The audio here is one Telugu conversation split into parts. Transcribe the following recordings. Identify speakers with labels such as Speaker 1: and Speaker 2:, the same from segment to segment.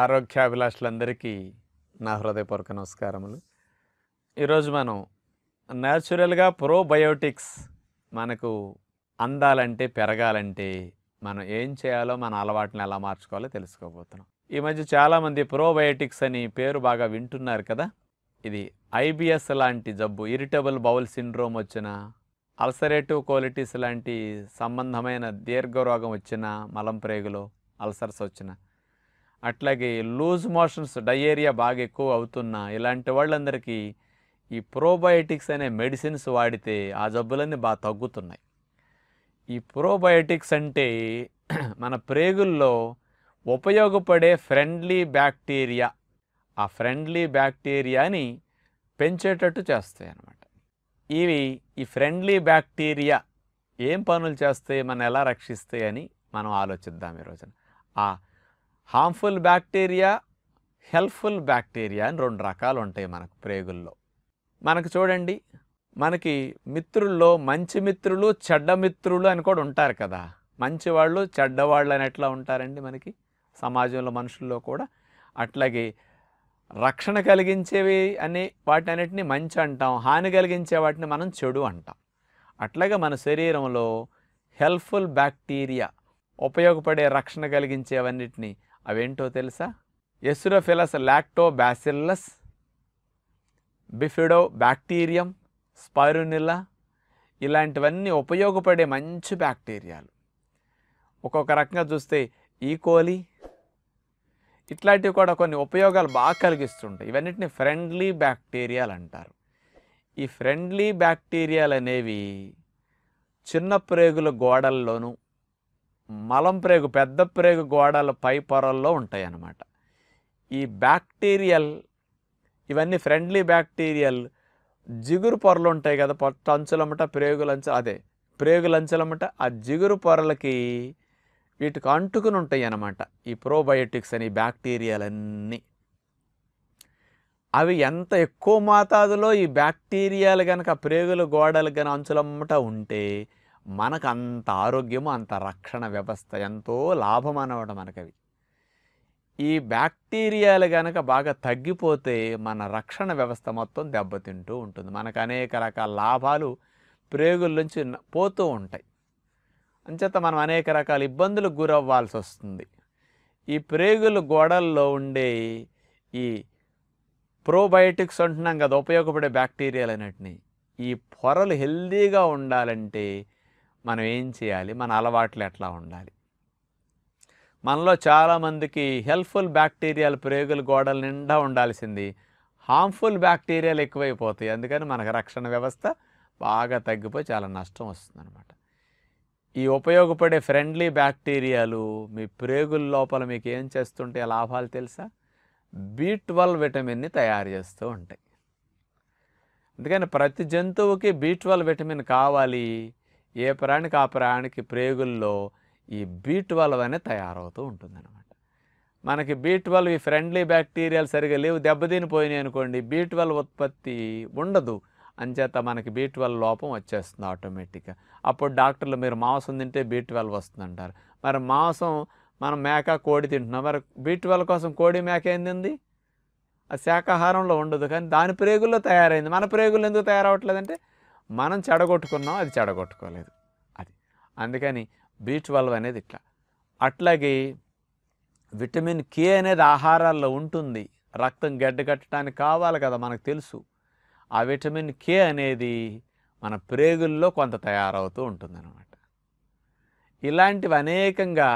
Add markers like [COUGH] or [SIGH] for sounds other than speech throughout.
Speaker 1: ఆరోగ్యాభిలాషులందరికీ నా హృదయపూర్వక నమస్కారములు ఈరోజు మనం న్యాచురల్గా ప్రోబయోటిక్స్ మనకు అందాలంటే పెరగాలంటే మనం ఏం చేయాలో మన అలవాటుని ఎలా మార్చుకోవాలో తెలుసుకోబోతున్నాం ఈ మధ్య చాలామంది ప్రోబయోటిక్స్ అని పేరు బాగా వింటున్నారు కదా ఇది ఐబిఎస్ లాంటి జబ్బు ఇరిటబుల్ బౌల్ సిండ్రోమ్ వచ్చిన అల్సరేటివ్ క్వాలిటీస్ లాంటి సంబంధమైన దీర్ఘ రోగం వచ్చిన మలం ప్రేగులో అల్సర్స్ వచ్చినా అట్లాగే లూజ్ మోషన్స్ డయేరియా బాగా ఎక్కువ అవుతున్నా ఇలాంటి వాళ్ళందరికీ ఈ ప్రోబయోటిక్స్ అనే మెడిసిన్స్ వాడితే ఆ జబ్బులన్నీ బాగా తగ్గుతున్నాయి ఈ ప్రోబయోటిక్స్ అంటే [CLEARS THROAT] మన ప్రేగుల్లో ఉపయోగపడే ఫ్రెండ్లీ బ్యాక్టీరియా ఆ ఫ్రెండ్లీ బ్యాక్టీరియాని పెంచేటట్టు చేస్తాయి అన్నమాట ఇవి ఈ ఫ్రెండ్లీ బ్యాక్టీరియా ఏం పనులు చేస్తాయి మనం ఎలా రక్షిస్తాయి అని మనం ఆలోచిద్దాం ఈరోజున ఆ హార్మ్ఫుల్ బ్యాక్టీరియా హెల్ప్ఫుల్ బ్యాక్టీరియా అని రెండు రకాలు ఉంటాయి మనకు ప్రేగుల్లో మనకు చూడండి మనకి మిత్రుల్లో మంచి మిత్రులు చెడ్డ మిత్రులు అని కూడా ఉంటారు కదా మంచివాళ్ళు చెడ్డవాళ్ళు అని ఎట్లా ఉంటారండి మనకి సమాజంలో మనుషుల్లో కూడా అట్లాగే రక్షణ కలిగించేవి అనే వాటి అన్నిటిని మంచి అంటాం హాని కలిగించే వాటిని మనం చెడు అంటాం అట్లాగే మన శరీరంలో హెల్ప్ఫుల్ బ్యాక్టీరియా ఉపయోగపడే రక్షణ కలిగించేవన్నిటిని అవేంటో తెలుసా acidophilus lactobacillus bifidobacterium spirulina ఇలాంటివన్నీ ఉపయోగపడే మంచి బ్యాక్టీరియాలు ఒక్కొక్క రకంగా చూస్తే ఈకోలి e. ఇట్లాంటివి కూడా కొన్ని ఉపయోగాలు బాగా కలిగిస్తుంటాయి ఇవన్నిటిని ఫ్రెండ్లీ బ్యాక్టీరియాలు అంటారు ఈ ఫ్రెండ్లీ బ్యాక్టీరియాలు అనేవి చిన్న ప్రేగుల గోడల్లోనూ మలం ప్రేగు పెద్ద ప్రేగు గోడల పై పొరల్లో ఉంటాయి అన్నమాట ఈ బ్యాక్టీరియల్ ఇవన్నీ ఫ్రెండ్లీ బ్యాక్టీరియల్ జిగురు పొరలు ఉంటాయి కదా అంచులమ్మట ప్రేగులంచ అదే ప్రేగులంచులమ్మట ఆ జిగురు పొరలకి వీటికి అంటుకుని ఉంటాయి అన్నమాట ఈ ప్రోబయోటిక్స్ అని బ్యాక్టీరియాలన్నీ అవి ఎంత ఎక్కువ మోతాదులో ఈ బ్యాక్టీరియాలు కనుక ప్రేగుల గోడలు కనుక అంచులమ్మట ఉంటే మనకు అంత ఆరోగ్యము అంత రక్షణ వ్యవస్థ ఎంతో లాభం అనవడం మనకవి ఈ బ్యాక్టీరియాలు కనుక బాగా తగ్గిపోతే మన రక్షణ వ్యవస్థ మొత్తం దెబ్బతింటూ ఉంటుంది మనకు అనేక రకాల లాభాలు ప్రేగుల నుంచి పోతూ ఉంటాయి అంచేత మనం అనేక రకాల ఇబ్బందులకు గురవ్వాల్సి వస్తుంది ఈ ప్రేగుల గోడల్లో ఉండే ఈ ప్రోబయోటిక్స్ అంటున్నాం కదా ఉపయోగపడే బ్యాక్టీరియాలు అనేటిని ఈ పొరలు హెల్దీగా ఉండాలంటే మనం ఏం చేయాలి మన అలవాట్లు ఎట్లా ఉండాలి మనలో చాలామందికి హెల్ప్ఫుల్ బ్యాక్టీరియాలు ప్రయోగులు గోడల నిండా ఉండాల్సింది హార్మ్ఫుల్ బ్యాక్టీరియాలు ఎక్కువైపోతాయి అందుకని మనకు రక్షణ వ్యవస్థ బాగా తగ్గిపోయి చాలా నష్టం వస్తుందన్నమాట ఈ ఉపయోగపడే ఫ్రెండ్లీ బ్యాక్టీరియాలు మీ ప్రేగుల లోపల మీకు ఏం చేస్తుంటే లాభాలు తెలుసా బి ట్వెల్వ్ విటమిన్ని తయారు చేస్తూ ఉంటాయి అందుకని ప్రతి జంతువుకి బి ట్వెల్వ్ విటమిన్ కావాలి ఏ ప్రాణికి ఆ ప్రాణికి ప్రేగుల్లో ఈ బీ ట్వెల్వ్ అనే తయారవుతూ ఉంటుందన్నమాట మనకి బీ ట్వెల్వ్ ఈ ఫ్రెండ్లీ బ్యాక్టీరియాలు సరిగా లేవు దెబ్బతిని పోయినాయి అనుకోండి బీ ట్వెల్వ్ ఉత్పత్తి ఉండదు అంచేత మనకి బీ ట్వెల్వ్ లోపం వచ్చేస్తుంది ఆటోమేటిక్గా అప్పుడు డాక్టర్లు మీరు మాంసం తింటే బీ ట్వెల్వ్ వస్తుందంటారు మరి మాంసం మనం మేక కోడి తింటున్నాం మరి బీ ట్వెల్వ్ కోసం కోడి మేక ఏంది శాకాహారంలో ఉండదు కానీ దాని ప్రేగుల్లో తయారైంది మన ప్రేగులు ఎందుకు తయారవట్లేదంటే మనం చెడగొట్టుకున్నాం అది చెడగొట్టుకోలేదు అది అందుకని బీ ట్వెల్వ్ అనేది ఇట్లా అట్లాగే విటమిన్ కే అనేది ఆహారాల్లో ఉంటుంది రక్తం గడ్డగట్టడానికి కావాలి కదా మనకు తెలుసు ఆ విటమిన్ కే అనేది మన ప్రేగుల్లో కొంత తయారవుతూ ఉంటుంది అనమాట ఇలాంటివి అనేకంగా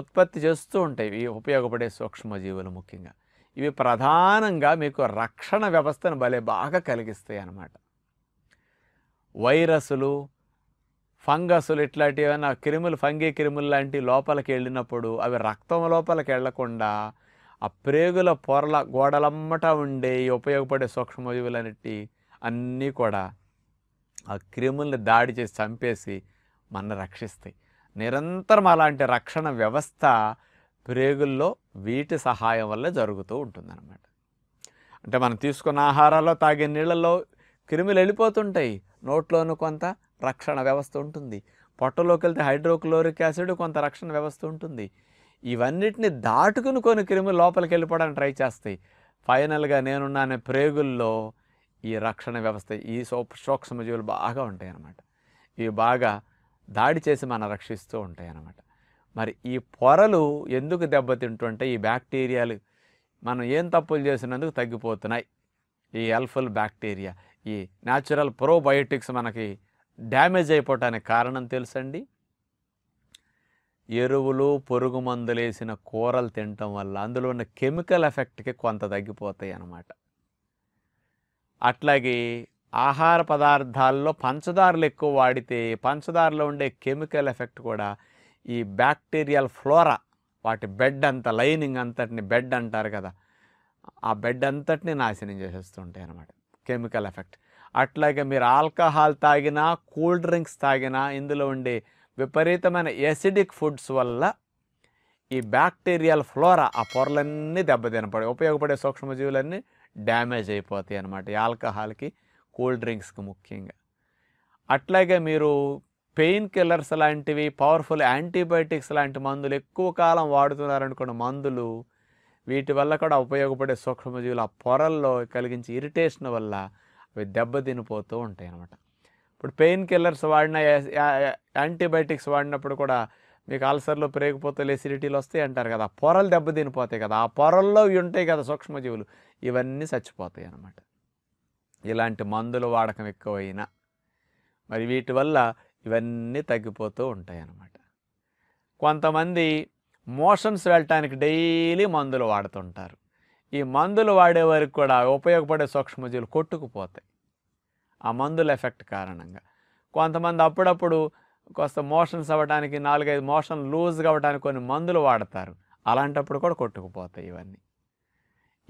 Speaker 1: ఉత్పత్తి చేస్తూ ఉంటాయి ఇవి ఉపయోగపడే సూక్ష్మజీవులు ముఖ్యంగా ఇవి ప్రధానంగా మీకు రక్షణ వ్యవస్థను భలే బాగా కలిగిస్తాయి అన్నమాట వైరస్లు ఫంగస్లు ఇట్లాంటివి ఏమైనా క్రిములు ఫంగీ క్రిములు లాంటి లోపలికి వెళ్ళినప్పుడు అవి రక్తం లోపలికి వెళ్లకుండా ఆ ప్రేగుల పొరల గోడలమ్మట ఉండే ఉపయోగపడే సూక్ష్మజీవులన్నిటి అన్నీ కూడా ఆ క్రిముల్ని దాడి చేసి చంపేసి మన రక్షిస్తాయి నిరంతరం అలాంటి రక్షణ వ్యవస్థ ప్రేగుల్లో వీటి సహాయం వల్ల జరుగుతూ ఉంటుందన్నమాట అంటే మనం తీసుకున్న ఆహారాల్లో తాగే నీళ్ళలో క్రిములు వెళ్ళిపోతుంటాయి నోట్లోనూ కొంత రక్షణ వ్యవస్థ ఉంటుంది పొట్టలోకి వెళ్తే హైడ్రోక్లోరిక్ యాసిడ్ కొంత రక్షణ వ్యవస్థ ఉంటుంది ఇవన్నిటిని దాటుకుని కొన్ని క్రిములు లోపలికి వెళ్ళిపోవడానికి ట్రై చేస్తాయి ఫైనల్గా నేనున్నానే ప్రేగుల్లో ఈ రక్షణ వ్యవస్థ ఈ సూక్ష్మజీవులు బాగా ఉంటాయి అన్నమాట ఇవి బాగా దాడి చేసి మనం రక్షిస్తూ ఉంటాయి అన్నమాట మరి ఈ పొరలు ఎందుకు దెబ్బతింటుంటే ఈ బ్యాక్టీరియాలు మనం ఏం తప్పులు చేసినందుకు తగ్గిపోతున్నాయి ఈ ఎల్ఫుల్ బ్యాక్టీరియా ఈ న్యాచురల్ ప్రోబయోటిక్స్ మనకి డ్యామేజ్ అయిపోవటానికి కారణం తెలుసండి ఎరువులు పురుగు వేసిన కూరలు తినటం వల్ల అందులో ఉన్న కెమికల్ ఎఫెక్ట్కి కొంత తగ్గిపోతాయి అన్నమాట అట్లాగే ఆహార పదార్థాల్లో పంచదారలు ఎక్కువ వాడితే పంచదారలో ఉండే కెమికల్ ఎఫెక్ట్ కూడా ఈ బ్యాక్టీరియల్ ఫ్లోరా వాటి బెడ్ అంతా లైనింగ్ అంతటిని బెడ్ అంటారు కదా ఆ బెడ్ అంతటిని నాశనం చేసేస్తుంటాయి అన్నమాట కెమికల్ ఎఫెక్ట్ అట్లాగే మీరు ఆల్కహాల్ తాగినా కూల్ డ్రింక్స్ తాగినా ఇందులో ఉండే విపరీతమైన ఎసిడిక్ ఫుడ్స్ వల్ల ఈ బ్యాక్టీరియల్ ఫ్లోరా ఆ పొరలన్నీ దెబ్బతినపడే ఉపయోగపడే సూక్ష్మజీవులన్నీ డ్యామేజ్ అయిపోతాయి అన్నమాట ఈ ఆల్కహాల్కి కూల్ డ్రింక్స్కి ముఖ్యంగా అట్లాగే మీరు పెయిన్ కిల్లర్స్ లాంటివి పవర్ఫుల్ యాంటీబయాటిక్స్ లాంటి మందులు ఎక్కువ కాలం వాడుతున్నారనుకున్న మందులు వీటి వల్ల కూడా ఉపయోగపడే సూక్ష్మజీవులు ఆ పొరల్లో కలిగించే ఇరిటేషన్ వల్ల అవి దెబ్బతినిపోతూ ఉంటాయి అన్నమాట ఇప్పుడు పెయిన్ కిల్లర్స్ వాడిన యాంటీబయాటిక్స్ వాడినప్పుడు కూడా మీకు అల్సర్లు పెరిగిపోతే లెసిడిటీలు వస్తాయి అంటారు కదా పొరలు దెబ్బతినిపోతాయి కదా ఆ పొరల్లో ఉంటాయి కదా సూక్ష్మజీవులు ఇవన్నీ చచ్చిపోతాయి అన్నమాట ఇలాంటి మందులు వాడకం ఎక్కువైనా మరి వీటి వల్ల ఇవన్నీ తగ్గిపోతూ ఉంటాయి అన్నమాట కొంతమంది మోషన్స్ వెళ్ళటానికి డైలీ మందులు వాడుతుంటారు ఈ మందులు వాడే వరకు కూడా ఉపయోగపడే సూక్ష్మజీవులు కొట్టుకుపోతాయి ఆ మందుల ఎఫెక్ట్ కారణంగా కొంతమంది అప్పుడప్పుడు కొంత మోషన్స్ అవ్వడానికి నాలుగైదు మోషన్ లూజ్గా అవ్వడానికి కొన్ని మందులు వాడతారు అలాంటప్పుడు కూడా కొట్టుకుపోతాయి ఇవన్నీ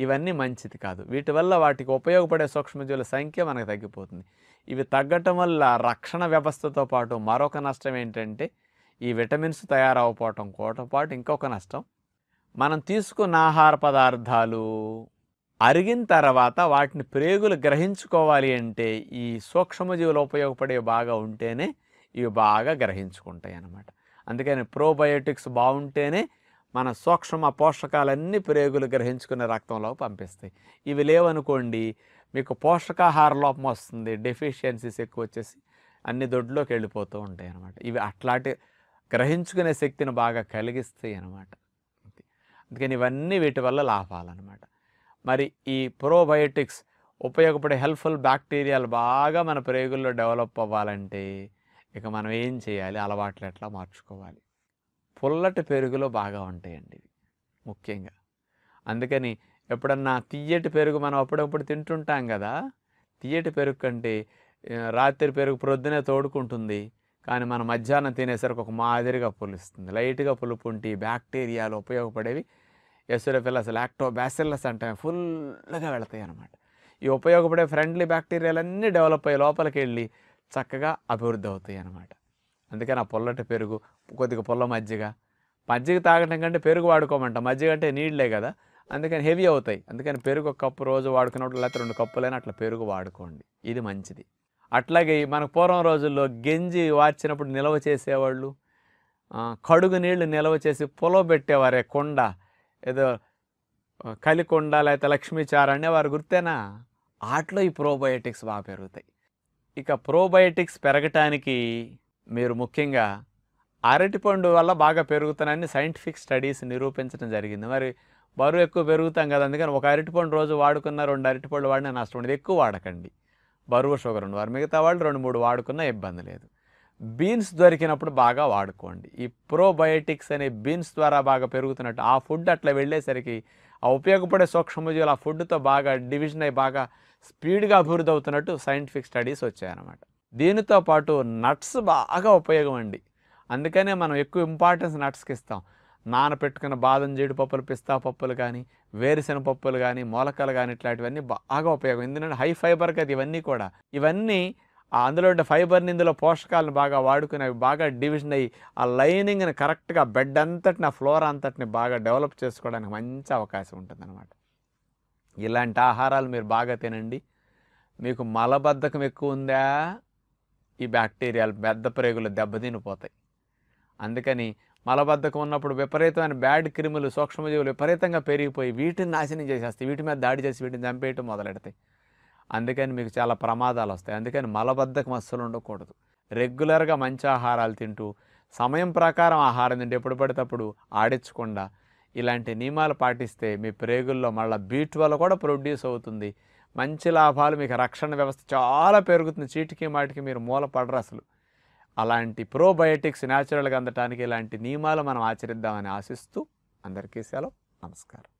Speaker 1: ఇవన్నీ మంచిది కాదు వీటి వల్ల వాటికి ఉపయోగపడే సూక్ష్మజీవుల సంఖ్య మనకు తగ్గిపోతుంది ఇవి తగ్గటం వల్ల రక్షణ వ్యవస్థతో పాటు మరొక నష్టం ఏంటంటే ఈ విటమిన్స్ తయారవపోవటం పాటు ఇంకొక నష్టం మనం తీసుకున్న ఆహార పదార్థాలు అరిగిన తర్వాత వాటిని ప్రేగులు గ్రహించుకోవాలి అంటే ఈ సూక్ష్మజీవులు ఉపయోగపడే బాగా ఉంటేనే ఇవి బాగా గ్రహించుకుంటాయి అన్నమాట అందుకని ప్రోబయోటిక్స్ బాగుంటేనే మన సూక్ష్మ పోషకాలన్నీ ప్రేగులు గ్రహించుకునే రక్తంలో పంపిస్తాయి ఇవి లేవనుకోండి మీకు పోషకాహార లోపం వస్తుంది డెఫిషియన్సీస్ ఎక్కువ వచ్చేసి అన్ని దొడ్లోకి వెళ్ళిపోతూ ఉంటాయి అన్నమాట ఇవి అట్లాంటి గ్రహించుకునే శక్తిని బాగా కలిగిస్తాయి అనమాట అందుకని ఇవన్నీ వీటి వల్ల లాభాలన్నమాట మరి ఈ ప్రోబయోటిక్స్ ఉపయోగపడే హెల్ప్ఫుల్ బ్యాక్టీరియాలు బాగా మన ప్రేగుల్లో డెవలప్ అవ్వాలంటే ఇక మనం ఏం చేయాలి అలవాట్లు ఎట్లా మార్చుకోవాలి పుల్లటి పెరుగులో బాగా ఉంటాయండి ఇవి ముఖ్యంగా అందుకని ఎప్పుడన్నా తీయటి పెరుగు మనం అప్పుడప్పుడు తింటుంటాం కదా తీయటి పెరుగు కంటే రాత్రి పెరుగు ప్రొద్దునే తోడుకుంటుంది కానీ మనం మధ్యాహ్నం తినేసరికి ఒక మాదిరిగా పులుస్తుంది లైట్గా పులుపు ఉంటే బ్యాక్టీరియాలు ఉపయోగపడేవి లాక్టో లాక్టోబ్యాసిల్లస్ అంటే ఫుల్గా వెళతాయి అనమాట ఈ ఉపయోగపడే ఫ్రెండ్లీ బ్యాక్టీరియాలన్నీ డెవలప్ అయ్యి లోపలికి వెళ్ళి చక్కగా అభివృద్ధి అవుతాయి అనమాట అందుకే నా పొల్లటి పెరుగు కొద్దిగా పొల్ల మజ్జిగ మజ్జిగ తాగటం కంటే పెరుగు వాడుకోమంట మజ్జిగ అంటే నీళ్లే కదా అందుకని హెవీ అవుతాయి అందుకని పెరుగు ఒక కప్పు రోజు వాడుకున్నప్పుడు లేకపోతే రెండు కప్పులైనా అట్లా పెరుగు వాడుకోండి ఇది మంచిది అట్లాగే మన పూర్వం రోజుల్లో గెంజి వార్చినప్పుడు నిల్వ చేసేవాళ్ళు కడుగు నీళ్లు నిల్వ చేసి పొలం పెట్టేవారే కొండ ఏదో కలికొండ లేకపోతే లక్ష్మీచార అనే వారు గుర్తేనా వాటిలో ఈ ప్రోబయోటిక్స్ బాగా పెరుగుతాయి ఇక ప్రోబయోటిక్స్ పెరగటానికి మీరు ముఖ్యంగా అరటిపండు వల్ల బాగా పెరుగుతానని సైంటిఫిక్ స్టడీస్ నిరూపించడం జరిగింది మరి బరువు ఎక్కువ పెరుగుతాం కదా అందుకని ఒక అరటిపండు రోజు వాడుకున్న రెండు అరటిపండు వాడిన నష్టం ఉండదు ఎక్కువ వాడకండి బరువు షుగర్ ఉన్నవారు మిగతా వాళ్ళు రెండు మూడు వాడుకున్నా ఇబ్బంది లేదు బీన్స్ దొరికినప్పుడు బాగా వాడుకోండి ఈ ప్రోబయోటిక్స్ అనే బీన్స్ ద్వారా బాగా పెరుగుతున్నట్టు ఆ ఫుడ్ అట్లా వెళ్ళేసరికి ఆ ఉపయోగపడే సూక్ష్మజీవులు ఆ ఫుడ్తో బాగా డివిజన్ అయ్యి బాగా స్పీడ్గా అభివృద్ధి అవుతున్నట్టు సైంటిఫిక్ స్టడీస్ వచ్చాయన్నమాట దీనితో పాటు నట్స్ బాగా ఉపయోగం అండి అందుకనే మనం ఎక్కువ ఇంపార్టెన్స్ నట్స్కి ఇస్తాం నానపెట్టుకున్న బాదం జీడిపప్పులు పిస్తా పప్పులు కానీ వేరుశెన పప్పులు కానీ మొలకలు కానీ ఇట్లాంటివన్నీ బాగా ఉపయోగం ఎందుకంటే హై ఫైబర్ కదా ఇవన్నీ కూడా ఇవన్నీ అందులో ఉండే ఫైబర్ని ఇందులో పోషకాలను బాగా వాడుకుని అవి బాగా డివిజన్ అయ్యి ఆ లైనింగ్ని కరెక్ట్గా బెడ్ అంతటిని ఆ ఫ్లోర్ అంతటిని బాగా డెవలప్ చేసుకోవడానికి మంచి అవకాశం ఉంటుందన్నమాట ఇలాంటి ఆహారాలు మీరు బాగా తినండి మీకు మలబద్ధకం ఎక్కువ ఉందా ఈ బ్యాక్టీరియాలు పెద్ద ప్రేగులు దెబ్బతినిపోతాయి అందుకని మలబద్ధకం ఉన్నప్పుడు విపరీతమైన బ్యాడ్ క్రిములు సూక్ష్మజీవులు విపరీతంగా పెరిగిపోయి వీటిని నాశనం చేసేస్తాయి వీటి మీద దాడి చేసి వీటిని చంపేయటం మొదలెడతాయి అందుకని మీకు చాలా ప్రమాదాలు వస్తాయి అందుకని మలబద్ధకం అస్సలు ఉండకూడదు రెగ్యులర్గా మంచి ఆహారాలు తింటూ సమయం ప్రకారం ఆహారం తింటే ఎప్పుడు పడితే ఆడించకుండా ఇలాంటి నియమాలు పాటిస్తే మీ ప్రేగుల్లో మళ్ళీ బీట్ వల్ల కూడా ప్రొడ్యూస్ అవుతుంది మంచి లాభాలు మీకు రక్షణ వ్యవస్థ చాలా పెరుగుతుంది చీటికి మాటికి మీరు మూలపడరు అసలు అలాంటి ప్రోబయోటిక్స్ న్యాచురల్గా అందటానికి ఇలాంటి నియమాలు మనం ఆచరిద్దామని ఆశిస్తూ అందరికీ సెలవు నమస్కారం